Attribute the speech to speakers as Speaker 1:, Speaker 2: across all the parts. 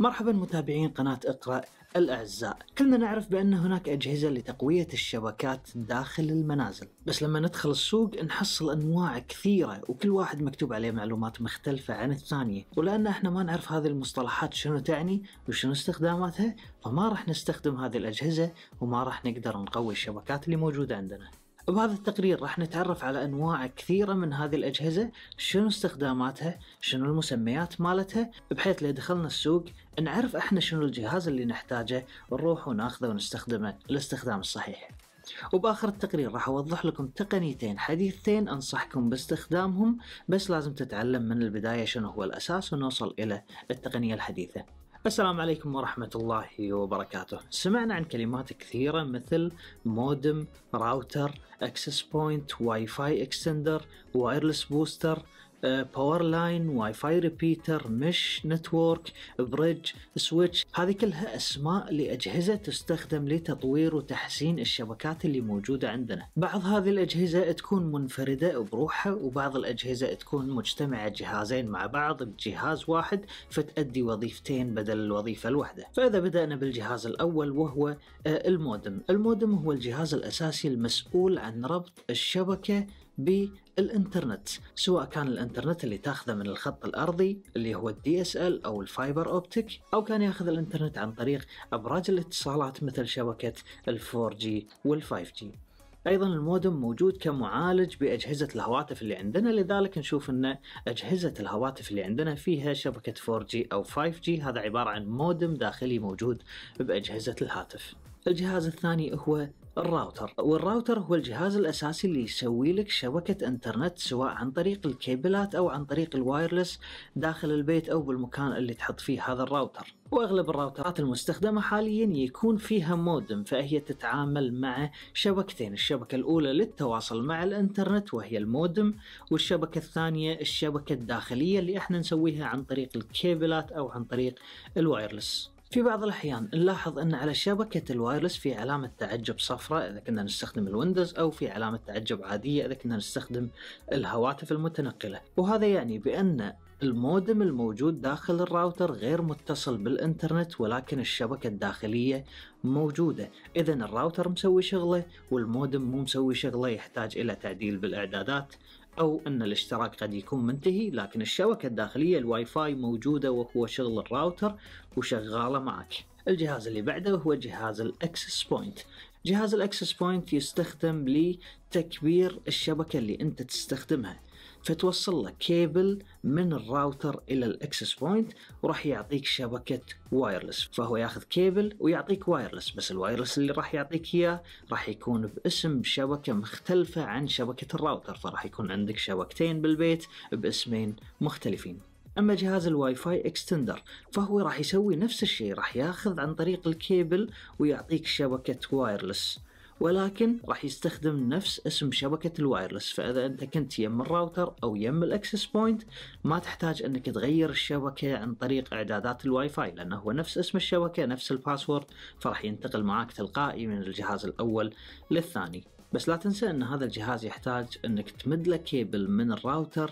Speaker 1: مرحبا متابعين قناة اقرأ الأعزاء كلنا نعرف بأن هناك أجهزة لتقوية الشبكات داخل المنازل بس لما ندخل السوق نحصل أنواع كثيرة وكل واحد مكتوب عليه معلومات مختلفة عن الثانية ولأن احنا ما نعرف هذه المصطلحات شنو تعني وشنو استخداماتها فما راح نستخدم هذه الأجهزة وما راح نقدر نقوي الشبكات اللي موجودة عندنا وبهذا طيب، التقرير راح نتعرف على أنواع كثيرة من هذه الأجهزة شنو استخداماتها شنو المسميات مالتها بحيث لو دخلنا السوق نعرف احنا شنو الجهاز اللي نحتاجه ونروح وناخذه ونستخدمه الاستخدام الصحيح وبآخر التقرير راح أوضح لكم تقنيتين حديثتين أنصحكم باستخدامهم بس لازم تتعلم من البداية شنو هو الأساس ونوصل إلى التقنية الحديثة السلام عليكم ورحمة الله وبركاته سمعنا عن كلمات كثيرة مثل مودم راوتر اكسس بوينت واي فاي اكستندر وايرلس بوستر باور لاين واي فاي ريبيتر مش نتورك بريدج سويتش هذه كلها اسماء لاجهزه تستخدم لتطوير وتحسين الشبكات اللي موجوده عندنا بعض هذه الاجهزه تكون منفرده بروحها وبعض الاجهزه تكون مجتمعه جهازين مع بعض بجهاز واحد فتؤدي وظيفتين بدل الوظيفه الواحده فاذا بدانا بالجهاز الاول وهو آه، المودم المودم هو الجهاز الاساسي المسؤول عن ربط الشبكه بالانترنت سواء كان الانترنت اللي تاخذه من الخط الارضي اللي هو الدي اس ال او الفايبر اوبتيك او كان ياخذ الانترنت عن طريق ابراج الاتصالات مثل شبكه الفور جي والفايف جي ايضا المودم موجود كمعالج باجهزه الهواتف اللي عندنا لذلك نشوف ان اجهزه الهواتف اللي عندنا فيها شبكه 4G او 5G هذا عباره عن مودم داخلي موجود باجهزه الهاتف الجهاز الثاني هو الراوتر والراوتر هو الجهاز الأساسي اللي يسوي لك شبكة انترنت سواء عن طريق الكيبلات أو عن طريق الوايرلس داخل البيت أو بالمكان اللي تحط فيه هذا الراوتر واغلب الراوترات المستخدمه حاليا يكون فيها مودم فهي تتعامل مع شبكتين، الشبكه الاولى للتواصل مع الانترنت وهي المودم، والشبكه الثانيه الشبكه الداخليه اللي احنا نسويها عن طريق الكيبلات او عن طريق الوايرلس. في بعض الأحيان نلاحظ أن على شبكة الوايرلس في علامة تعجب صفراء إذا كنا نستخدم الويندوز أو في علامة تعجب عادية إذا كنا نستخدم الهواتف المتنقلة وهذا يعني بأن المودم الموجود داخل الراوتر غير متصل بالانترنت ولكن الشبكة الداخلية موجودة إذا الراوتر مسوي شغله والمودم مو مسوي شغله يحتاج إلى تعديل بالإعدادات أو أن الاشتراك قد يكون منتهي لكن الشبكة الداخلية الواي فاي موجودة وهو شغل الراوتر وشغالة معك الجهاز اللي بعده هو جهاز الاكسس بوينت جهاز الاكسس بوينت يستخدم لتكبير الشبكة اللي انت تستخدمها فتوصل لك كيبل من الراوتر الى الاكسس بوينت وراح يعطيك شبكه وايرلس فهو ياخذ كيبل ويعطيك وايرلس بس الوايرلس اللي راح يعطيك اياه راح يكون باسم شبكه مختلفه عن شبكه الراوتر فراح يكون عندك شبكتين بالبيت باسمين مختلفين اما جهاز الواي فاي اكستندر فهو راح يسوي نفس الشيء راح ياخذ عن طريق الكيبل ويعطيك شبكه وايرلس ولكن راح يستخدم نفس اسم شبكة الوايرلس فإذا أنت كنت يم الراوتر أو يم الأكسس بوينت ما تحتاج أنك تغير الشبكة عن طريق إعدادات الواي فاي لأنه هو نفس اسم الشبكة نفس الباسورد فراح ينتقل معاك تلقائي من الجهاز الأول للثاني بس لا تنسى أن هذا الجهاز يحتاج أنك تمد له كيبل من الراوتر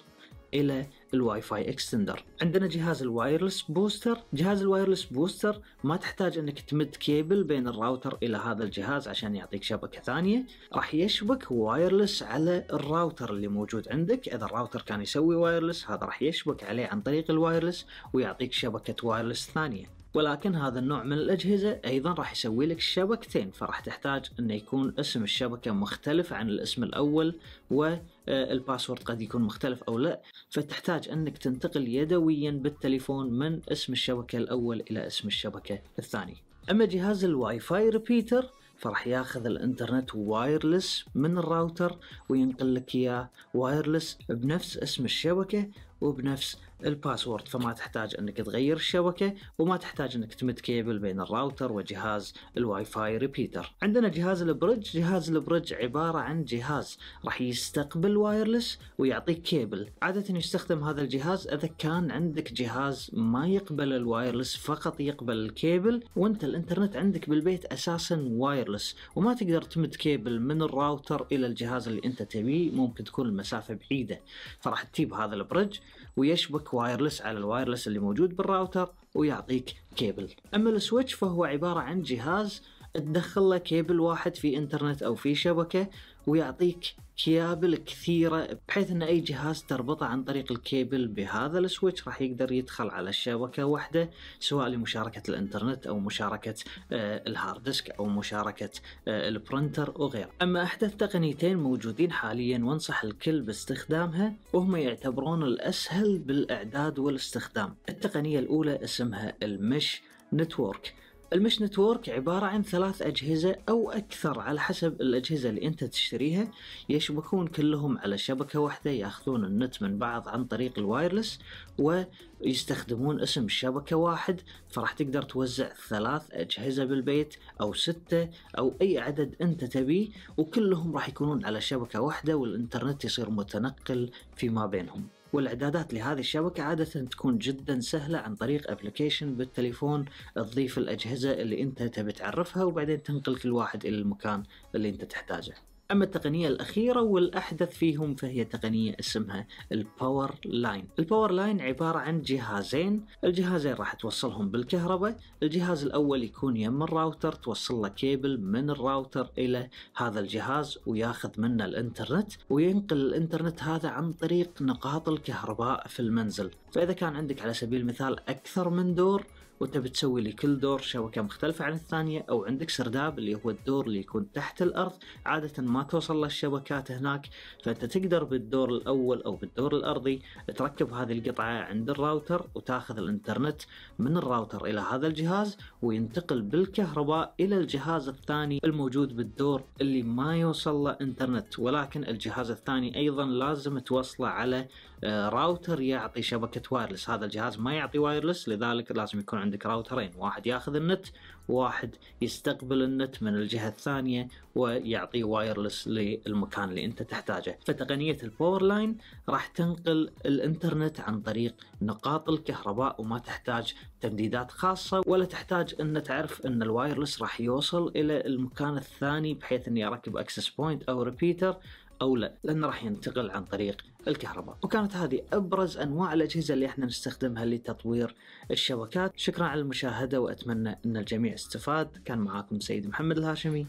Speaker 1: الى الواي فاي اكستندر عندنا جهاز الوايرلس بوستر جهاز الوايرلس بوستر ما تحتاج انك تمد كيبل بين الراوتر الى هذا الجهاز عشان يعطيك شبكه ثانيه راح يشبك وايرلس على الراوتر اللي موجود عندك اذا الراوتر كان يسوي وايرلس هذا راح يشبك عليه عن طريق الوايرلس ويعطيك شبكه وايرلس ثانيه ولكن هذا النوع من الأجهزة أيضا راح يسوي لك شبكتين فراح تحتاج أن يكون اسم الشبكة مختلف عن الاسم الأول والباسورد آه، قد يكون مختلف أو لا فتحتاج أنك تنتقل يدويا بالتليفون من اسم الشبكة الأول إلى اسم الشبكة الثاني أما جهاز الواي فاي ريبيتر فراح ياخذ الانترنت وايرلس من الراوتر وينقل لك اياه وايرلس بنفس اسم الشبكه وبنفس الباسورد فما تحتاج انك تغير الشبكه وما تحتاج انك تمد كيبل بين الراوتر وجهاز الواي فاي ريبيتر عندنا جهاز البرج جهاز البرج عباره عن جهاز راح يستقبل وايرلس ويعطيك كيبل عاده يستخدم هذا الجهاز اذا كان عندك جهاز ما يقبل الوايرلس فقط يقبل الكيبل وانت الانترنت عندك بالبيت اساسا وايرلس وما تقدر تمد كيبل من الراوتر الى الجهاز اللي انت تبيه ممكن تكون المسافه بعيده فراح تجيب هذا البرج ويشبك وايرلس على الوايرلس اللي موجود بالراوتر ويعطيك كيبل اما السويتش فهو عبارة عن جهاز تدخل له كيبل واحد في انترنت او في شبكه ويعطيك كيابل كثيرة بحيث ان اي جهاز تربطه عن طريق الكيبل بهذا السويتش راح يقدر يدخل على الشبكة واحدة سواء لمشاركة الانترنت او مشاركة آه، الهارد ديسك او مشاركة آه، البرنتر وغيره اما احدث تقنيتين موجودين حاليا وانصح الكل باستخدامها وهم يعتبرون الاسهل بالاعداد والاستخدام التقنية الاولى اسمها المش نتورك المش نتورك عبارة عن ثلاث أجهزة أو أكثر على حسب الأجهزة اللي أنت تشتريها يشبكون كلهم على شبكة واحدة يأخذون النت من بعض عن طريق الوايرلس ويستخدمون اسم شبكة واحد فراح تقدر توزع ثلاث أجهزة بالبيت أو ستة أو أي عدد أنت تبيه وكلهم راح يكونون على شبكة واحدة والإنترنت يصير متنقل فيما بينهم والاعدادات لهذه الشبكة عادة تكون جدا سهلة عن طريق ابلكيشن بالتليفون تضيف الاجهزة اللي انت تبي تعرفها وبعدين تنقل كل واحد الى المكان اللي انت تحتاجه أما التقنية الأخيرة والأحدث فيهم فهي تقنية اسمها الباور لاين الباور لاين عبارة عن جهازين الجهازين راح توصلهم بالكهرباء الجهاز الأول يكون يم الراوتر توصل له كيبل من الراوتر إلى هذا الجهاز وياخذ منه الإنترنت وينقل الإنترنت هذا عن طريق نقاط الكهرباء في المنزل فإذا كان عندك على سبيل المثال أكثر من دور وانت بتسوي لكل دور شبكه مختلفه عن الثانيه او عندك سرداب اللي هو الدور اللي يكون تحت الارض عاده ما توصل له الشبكات هناك فانت تقدر بالدور الاول او بالدور الارضي تركب هذه القطعه عند الراوتر وتاخذ الانترنت من الراوتر الى هذا الجهاز وينتقل بالكهرباء الى الجهاز الثاني الموجود بالدور اللي ما يوصل له انترنت ولكن الجهاز الثاني ايضا لازم توصله على آه، راوتر يعطي شبكه وايرلس هذا الجهاز ما يعطي وايرلس لذلك لازم يكون عندك راوترين واحد ياخذ النت وواحد يستقبل النت من الجهه الثانيه ويعطي وايرلس للمكان اللي انت تحتاجه فتقنيه الباور لاين راح تنقل الانترنت عن طريق نقاط الكهرباء وما تحتاج تمديدات خاصه ولا تحتاج ان تعرف ان الوايرلس راح يوصل الى المكان الثاني بحيث اني اركب اكسس بوينت او ريبيتر او لا لانه راح ينتقل عن طريق الكهرباء وكانت هذه أبرز أنواع الأجهزة اللي احنا نستخدمها لتطوير الشبكات شكرا على المشاهدة وأتمنى أن الجميع استفاد كان معاكم سيد محمد الهاشمي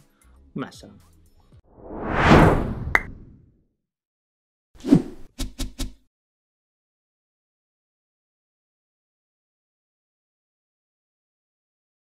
Speaker 1: مع السلامة